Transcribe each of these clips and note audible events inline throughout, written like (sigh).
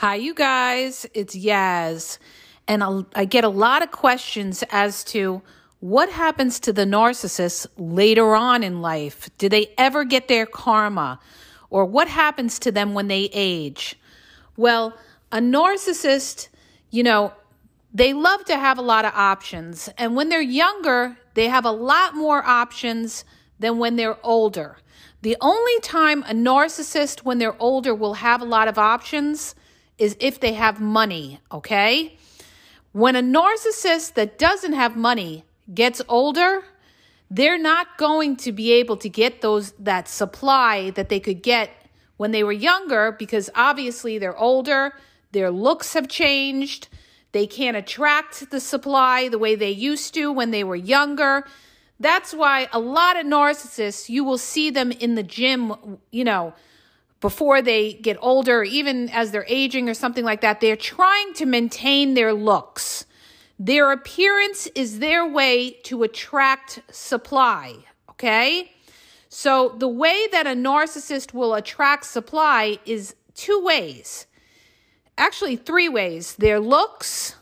Hi, you guys. It's Yaz. And I get a lot of questions as to what happens to the narcissist later on in life? Do they ever get their karma? Or what happens to them when they age? Well, a narcissist, you know, they love to have a lot of options. And when they're younger, they have a lot more options than when they're older. The only time a narcissist, when they're older, will have a lot of options is if they have money, okay? When a narcissist that doesn't have money gets older, they're not going to be able to get those that supply that they could get when they were younger because obviously they're older, their looks have changed, they can't attract the supply the way they used to when they were younger. That's why a lot of narcissists, you will see them in the gym, you know, before they get older, even as they're aging or something like that, they're trying to maintain their looks. Their appearance is their way to attract supply, okay? So the way that a narcissist will attract supply is two ways. Actually, three ways. Their looks,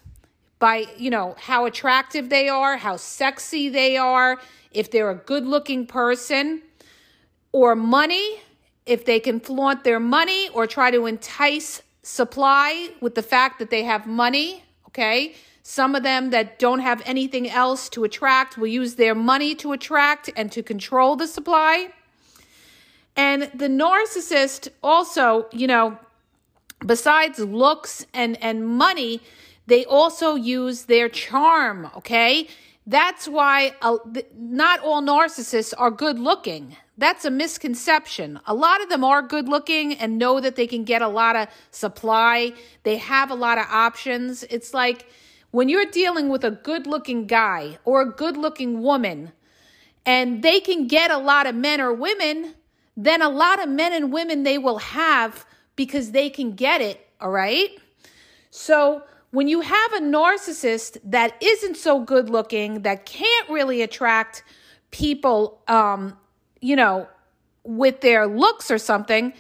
by, you know, how attractive they are, how sexy they are, if they're a good-looking person, or money, if they can flaunt their money or try to entice supply with the fact that they have money, okay? Some of them that don't have anything else to attract will use their money to attract and to control the supply. And the narcissist also, you know, besides looks and and money, they also use their charm, okay? That's why uh, not all narcissists are good looking that's a misconception. A lot of them are good looking and know that they can get a lot of supply, they have a lot of options. It's like when you're dealing with a good looking guy or a good looking woman and they can get a lot of men or women, then a lot of men and women they will have because they can get it, all right? So, when you have a narcissist that isn't so good looking, that can't really attract people um, you know, with their looks or something,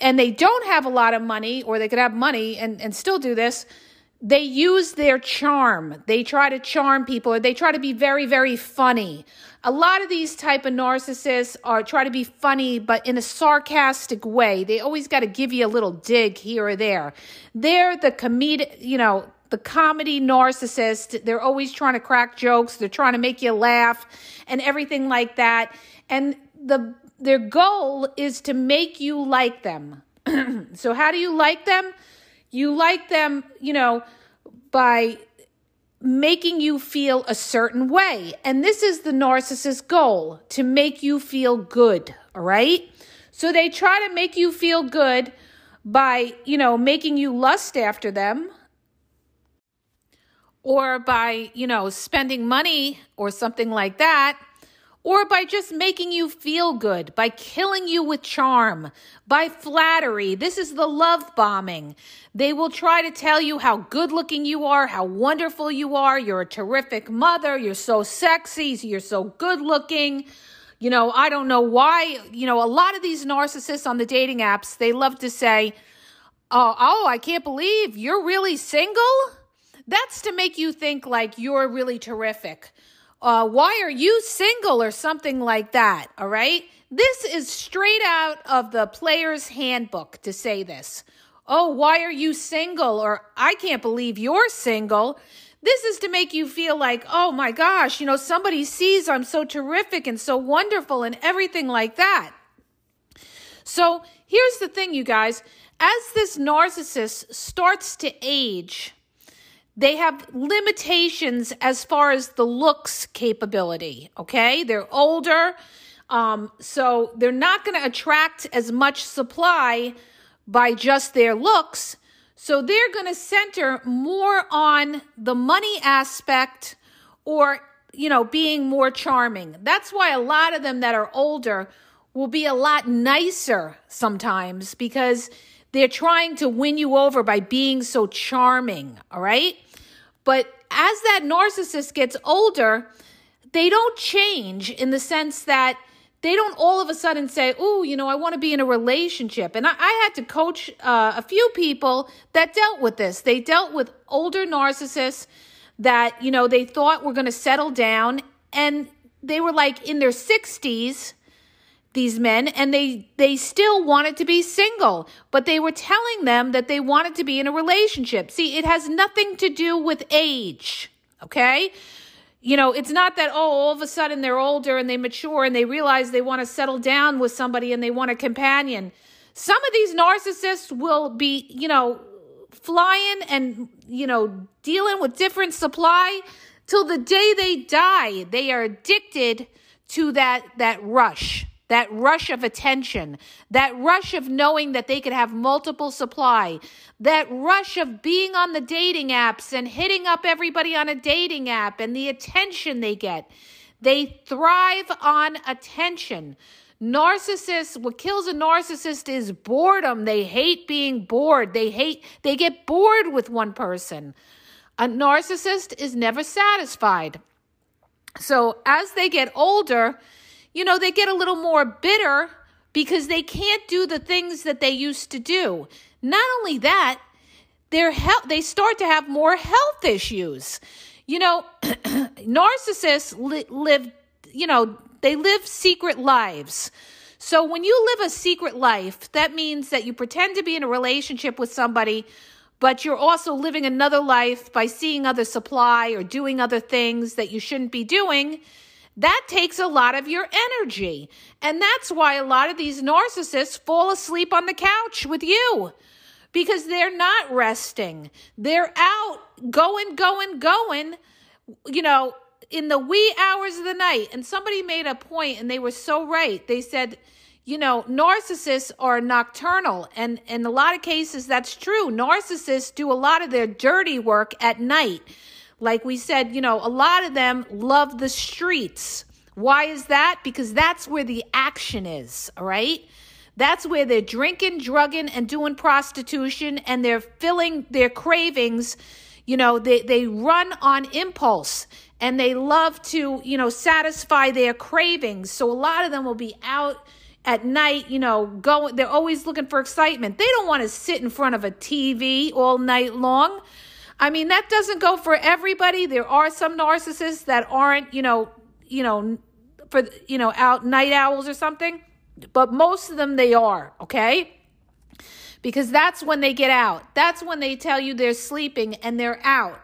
and they don't have a lot of money, or they could have money and, and still do this, they use their charm. They try to charm people, or they try to be very, very funny. A lot of these type of narcissists are try to be funny, but in a sarcastic way. They always got to give you a little dig here or there. They're the comedic, you know, the comedy narcissist. They're always trying to crack jokes, they're trying to make you laugh and everything like that. And the their goal is to make you like them. (clears throat) so how do you like them? You like them, you know, by making you feel a certain way. And this is the narcissist's goal to make you feel good, all right? So they try to make you feel good by, you know, making you lust after them, or by, you know, spending money or something like that, or by just making you feel good, by killing you with charm, by flattery. This is the love bombing. They will try to tell you how good looking you are, how wonderful you are. You're a terrific mother. You're so sexy. You're so good looking. You know, I don't know why, you know, a lot of these narcissists on the dating apps, they love to say, Oh, oh, I can't believe you're really single. That's to make you think like you're really terrific. Uh, why are you single or something like that? All right. This is straight out of the player's handbook to say this. Oh, why are you single? Or I can't believe you're single. This is to make you feel like, oh my gosh, you know, somebody sees I'm so terrific and so wonderful and everything like that. So here's the thing, you guys. As this narcissist starts to age, they have limitations as far as the looks capability, okay? They're older, um, so they're not going to attract as much supply by just their looks. So they're going to center more on the money aspect or, you know, being more charming. That's why a lot of them that are older will be a lot nicer sometimes because they're trying to win you over by being so charming, all right? But as that narcissist gets older, they don't change in the sense that they don't all of a sudden say, "Oh, you know, I want to be in a relationship." And I, I had to coach uh, a few people that dealt with this. They dealt with older narcissists that you know they thought were going to settle down, and they were like in their sixties these men and they they still wanted to be single but they were telling them that they wanted to be in a relationship see it has nothing to do with age okay you know it's not that oh all of a sudden they're older and they mature and they realize they want to settle down with somebody and they want a companion some of these narcissists will be you know flying and you know dealing with different supply till the day they die they are addicted to that that rush that rush of attention, that rush of knowing that they could have multiple supply, that rush of being on the dating apps and hitting up everybody on a dating app and the attention they get. They thrive on attention. Narcissists, what kills a narcissist is boredom. They hate being bored. They hate, they get bored with one person. A narcissist is never satisfied. So as they get older, you know, they get a little more bitter because they can't do the things that they used to do. Not only that, their health they start to have more health issues. You know, (clears throat) narcissists li- live, you know, they live secret lives. So when you live a secret life, that means that you pretend to be in a relationship with somebody, but you're also living another life by seeing other supply or doing other things that you shouldn't be doing that takes a lot of your energy. And that's why a lot of these narcissists fall asleep on the couch with you because they're not resting. They're out going, going, going, you know, in the wee hours of the night. And somebody made a point and they were so right. They said, you know, narcissists are nocturnal. And in a lot of cases, that's true. Narcissists do a lot of their dirty work at night. Like we said, you know, a lot of them love the streets. Why is that? Because that's where the action is, all right? That's where they're drinking, drugging, and doing prostitution, and they're filling their cravings. You know, they, they run on impulse and they love to, you know, satisfy their cravings. So a lot of them will be out at night, you know, going, they're always looking for excitement. They don't want to sit in front of a TV all night long. I mean, that doesn't go for everybody. There are some narcissists that aren't, you know, you know, for you know, out night owls or something, but most of them they are, okay? Because that's when they get out. That's when they tell you they're sleeping and they're out.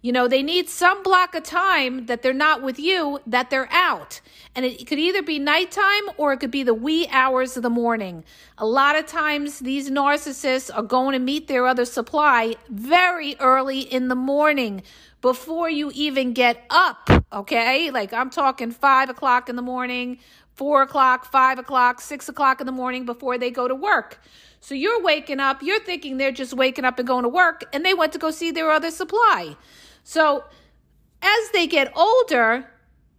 You know, they need some block of time that they're not with you, that they're out. And it could either be nighttime or it could be the wee hours of the morning. A lot of times, these narcissists are going to meet their other supply very early in the morning before you even get up. Okay. Like I'm talking five o'clock in the morning, four o'clock, five o'clock, six o'clock in the morning before they go to work. So you're waking up, you're thinking they're just waking up and going to work, and they went to go see their other supply. So as they get older,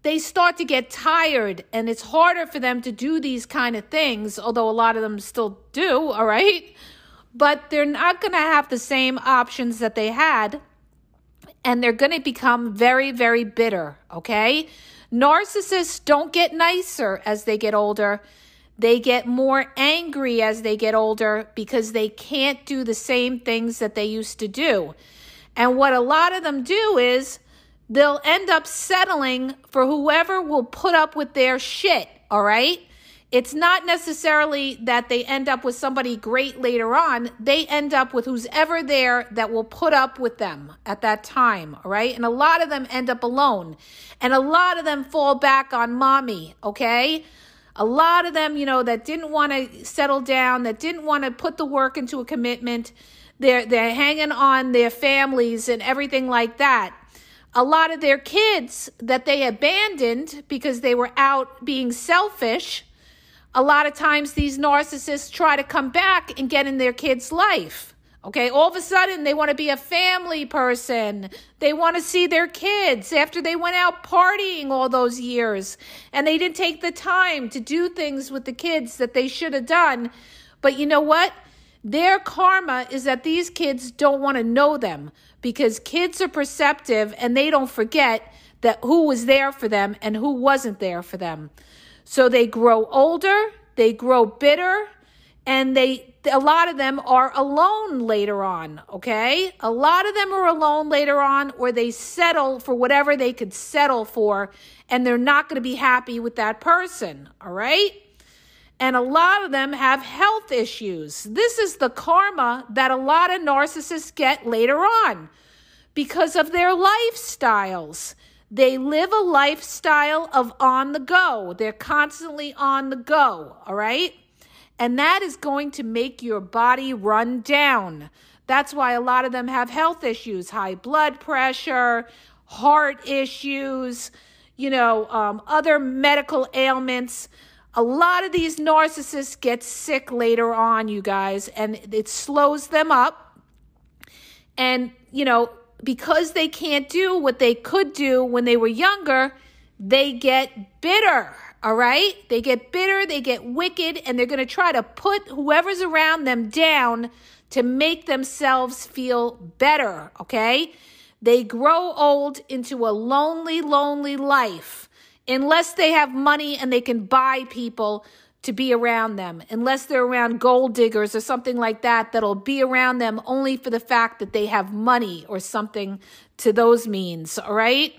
they start to get tired and it's harder for them to do these kind of things, although a lot of them still do, all right? But they're not going to have the same options that they had and they're going to become very, very bitter, okay? Narcissists don't get nicer as they get older. They get more angry as they get older because they can't do the same things that they used to do. And what a lot of them do is they'll end up settling for whoever will put up with their shit, all right? It's not necessarily that they end up with somebody great later on. They end up with who's ever there that will put up with them at that time, all right? And a lot of them end up alone. And a lot of them fall back on mommy, okay? A lot of them, you know, that didn't want to settle down, that didn't want to put the work into a commitment they're, they're hanging on their families and everything like that. A lot of their kids that they abandoned because they were out being selfish. A lot of times these narcissists try to come back and get in their kids' life. Okay, all of a sudden they want to be a family person. They want to see their kids after they went out partying all those years and they didn't take the time to do things with the kids that they should have done. But you know what? Their karma is that these kids don't want to know them because kids are perceptive and they don't forget that who was there for them and who wasn't there for them. So they grow older, they grow bitter, and they a lot of them are alone later on, okay? A lot of them are alone later on or they settle for whatever they could settle for and they're not going to be happy with that person, all right? and a lot of them have health issues. This is the karma that a lot of narcissists get later on because of their lifestyles. They live a lifestyle of on the go, they're constantly on the go, all right? And that is going to make your body run down. That's why a lot of them have health issues, high blood pressure, heart issues, you know, um, other medical ailments a lot of these narcissists get sick later on, you guys, and it slows them up. And, you know, because they can't do what they could do when they were younger, they get bitter, all right? They get bitter, they get wicked, and they're going to try to put whoever's around them down to make themselves feel better, okay? They grow old into a lonely, lonely life unless they have money and they can buy people to be around them, unless they're around gold diggers or something like that, that'll be around them only for the fact that they have money or something to those means, all right?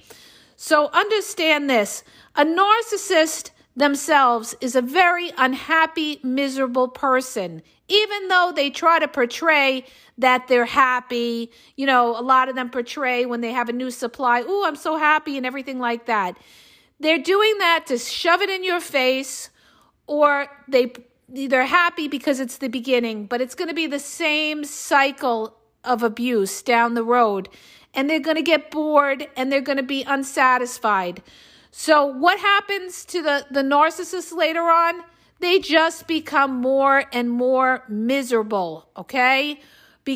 So understand this a narcissist themselves is a very unhappy, miserable person, even though they try to portray that they're happy. You know, a lot of them portray when they have a new supply, oh, I'm so happy, and everything like that. They're doing that to shove it in your face, or they they're happy because it's the beginning, but it's going to be the same cycle of abuse down the road. And they're going to get bored and they're going to be unsatisfied. So, what happens to the, the narcissist later on? They just become more and more miserable, okay?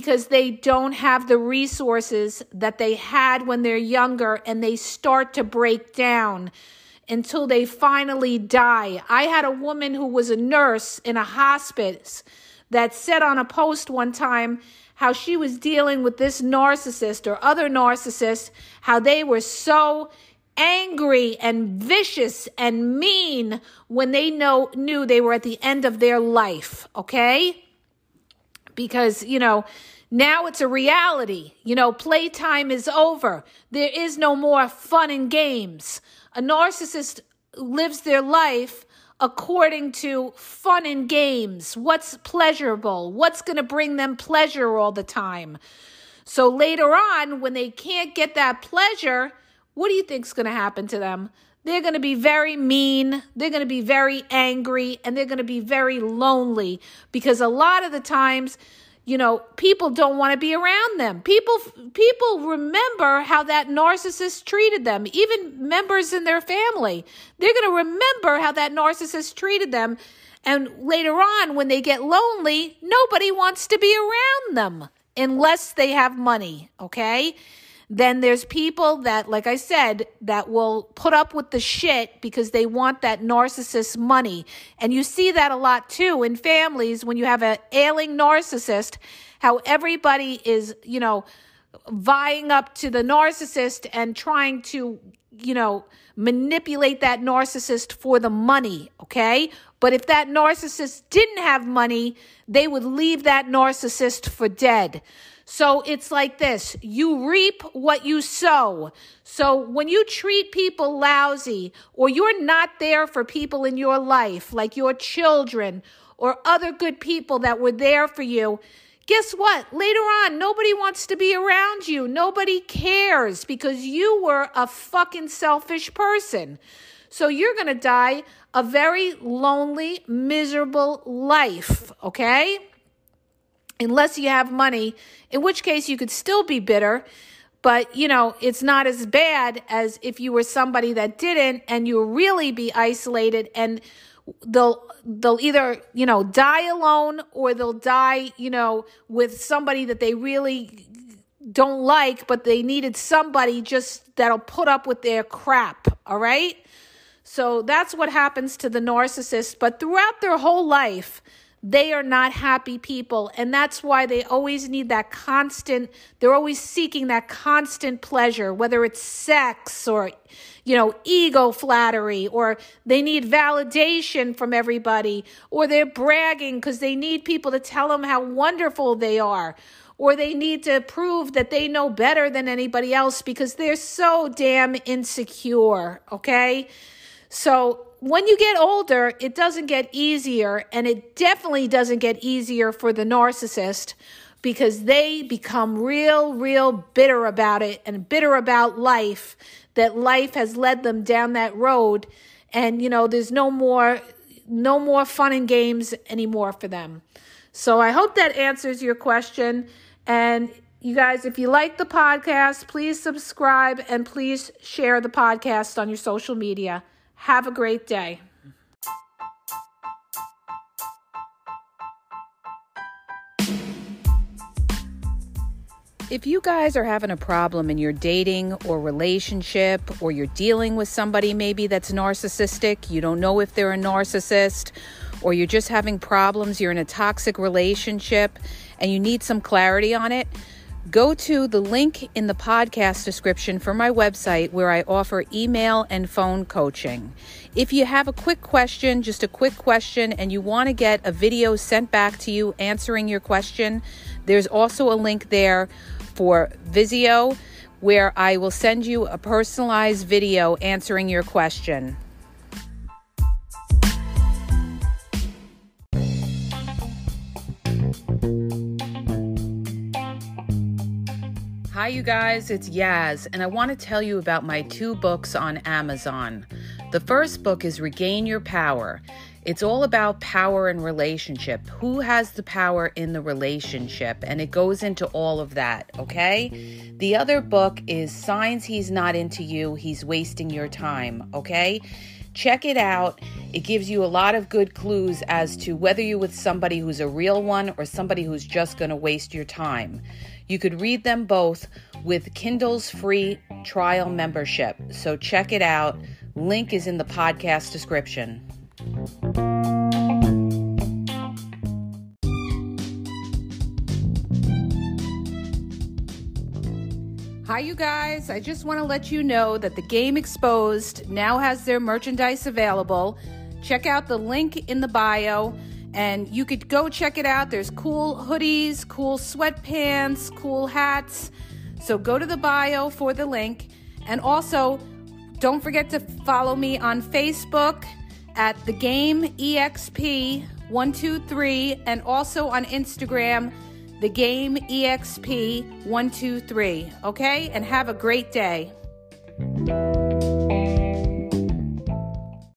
because they don't have the resources that they had when they're younger and they start to break down until they finally die. I had a woman who was a nurse in a hospice that said on a post one time how she was dealing with this narcissist or other narcissist, how they were so angry and vicious and mean when they know knew they were at the end of their life, okay? because, you know, now it's a reality. You know, playtime is over. There is no more fun and games. A narcissist lives their life according to fun and games. What's pleasurable? What's going to bring them pleasure all the time? So later on, when they can't get that pleasure, what do you think's going to happen to them? they're going to be very mean, they're going to be very angry, and they're going to be very lonely because a lot of the times, you know, people don't want to be around them. People people remember how that narcissist treated them, even members in their family. They're going to remember how that narcissist treated them, and later on when they get lonely, nobody wants to be around them unless they have money, okay? Then there's people that, like I said, that will put up with the shit because they want that narcissist money. And you see that a lot too in families when you have an ailing narcissist, how everybody is, you know, vying up to the narcissist and trying to, you know, manipulate that narcissist for the money, okay? But if that narcissist didn't have money, they would leave that narcissist for dead. So it's like this you reap what you sow. So when you treat people lousy or you're not there for people in your life, like your children or other good people that were there for you, guess what? Later on, nobody wants to be around you. Nobody cares because you were a fucking selfish person. So you're going to die a very lonely, miserable life, okay? unless you have money, in which case you could still be bitter. But, you know, it's not as bad as if you were somebody that didn't and you really be isolated and they'll they'll either, you know, die alone or they'll die, you know, with somebody that they really don't like, but they needed somebody just that'll put up with their crap, all right? So that's what happens to the narcissist, but throughout their whole life, they are not happy people. And that's why they always need that constant, they're always seeking that constant pleasure, whether it's sex or, you know, ego flattery, or they need validation from everybody, or they're bragging because they need people to tell them how wonderful they are, or they need to prove that they know better than anybody else because they're so damn insecure, okay? So when you get older, it doesn't get easier, and it definitely doesn't get easier for the narcissist because they become real, real bitter about it and bitter about life that life has led them down that road. And, you know, there's no more. No more fun and games anymore for them. So I hope that answers your question. And you guys, if you like the podcast, please subscribe and please share the podcast on your social media. Have a great day. If you guys are having a problem in your dating or relationship, or you're dealing with somebody maybe that's narcissistic, you don't know if they're a narcissist, or you're just having problems, you're in a toxic relationship, and you need some clarity on it, Go to the link in the podcast description for my website where I offer email and phone coaching. If you have a quick question, just a quick question, and you want to get a video sent back to you answering your question, there's also a link there for Vizio where I will send you a personalized video answering your question. Hi, you guys, it's Yaz, and I want to tell you about my two books on Amazon. The first book is Regain Your Power. It's all about power and relationship. Who has the power in the relationship? And it goes into all of that, okay? The other book is Signs He's Not Into You, He's Wasting Your Time, okay? Check it out. It gives you a lot of good clues as to whether you're with somebody who's a real one or somebody who's just going to waste your time. You could read them both with Kindle's free trial membership. So check it out. Link is in the podcast description. Hi, you guys. I just want to let you know that the Game Exposed now has their merchandise available. Check out the link in the bio. And you could go check it out. There's cool hoodies, cool sweatpants, cool hats. So go to the bio for the link. And also, don't forget to follow me on Facebook at the game exp123 and also on Instagram the game exp123 okay and have a great day